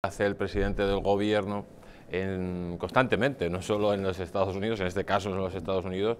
hace el presidente del gobierno constantemente, no solo en los Estados Unidos, en este caso en los Estados Unidos,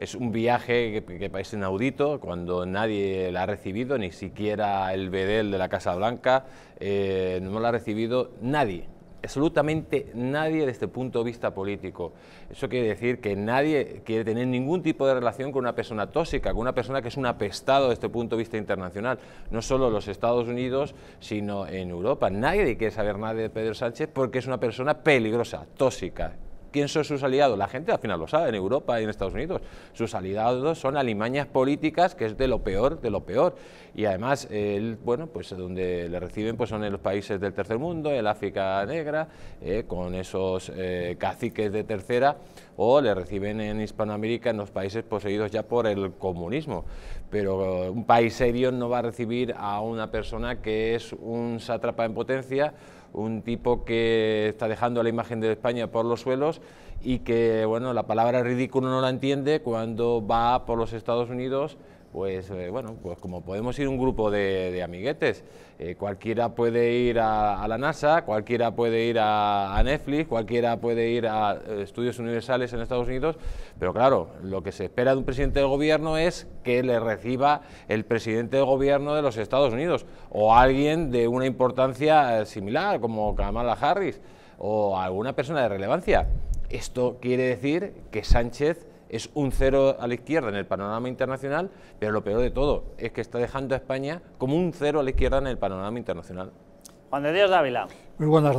es un viaje que, que inaudito, cuando nadie la ha recibido, ni siquiera el bedel de la Casa Blanca, eh, no la ha recibido nadie absolutamente nadie desde el punto de vista político. Eso quiere decir que nadie quiere tener ningún tipo de relación con una persona tóxica, con una persona que es un apestado desde el punto de vista internacional. No solo en los Estados Unidos, sino en Europa. Nadie quiere saber nada de Pedro Sánchez porque es una persona peligrosa, tóxica, ¿Quién son sus aliados? La gente al final lo sabe, en Europa y en Estados Unidos. Sus aliados son alimañas políticas, que es de lo peor, de lo peor. Y además, él, bueno, pues donde le reciben pues son en los países del tercer mundo, en África negra, eh, con esos eh, caciques de tercera, o le reciben en Hispanoamérica, en los países poseídos ya por el comunismo. Pero eh, un país serio no va a recibir a una persona que es un sátrapa en potencia, un tipo que está dejando la imagen de España por los suelos y que, bueno, la palabra ridículo no la entiende cuando va por los Estados Unidos pues eh, bueno, pues como podemos ir un grupo de, amiguetes, eh, cualquiera puede ir a, la NASA, cualquiera puede ir a, Netflix, cualquiera puede ir a eh, estudios universales en Estados Unidos, pero claro, lo que se espera de un presidente de gobierno es que le reciba el presidente de gobierno de los Estados Unidos o alguien de una importancia similar, como Kamala Harris, o alguna persona de relevancia. Esto quiere decir que Sánchez es un cero a la izquierda en el panorama internacional, pero lo peor de todo es que está dejando a España como un cero a la izquierda en el panorama internacional. Juan de Dios Dávila. Muy buenas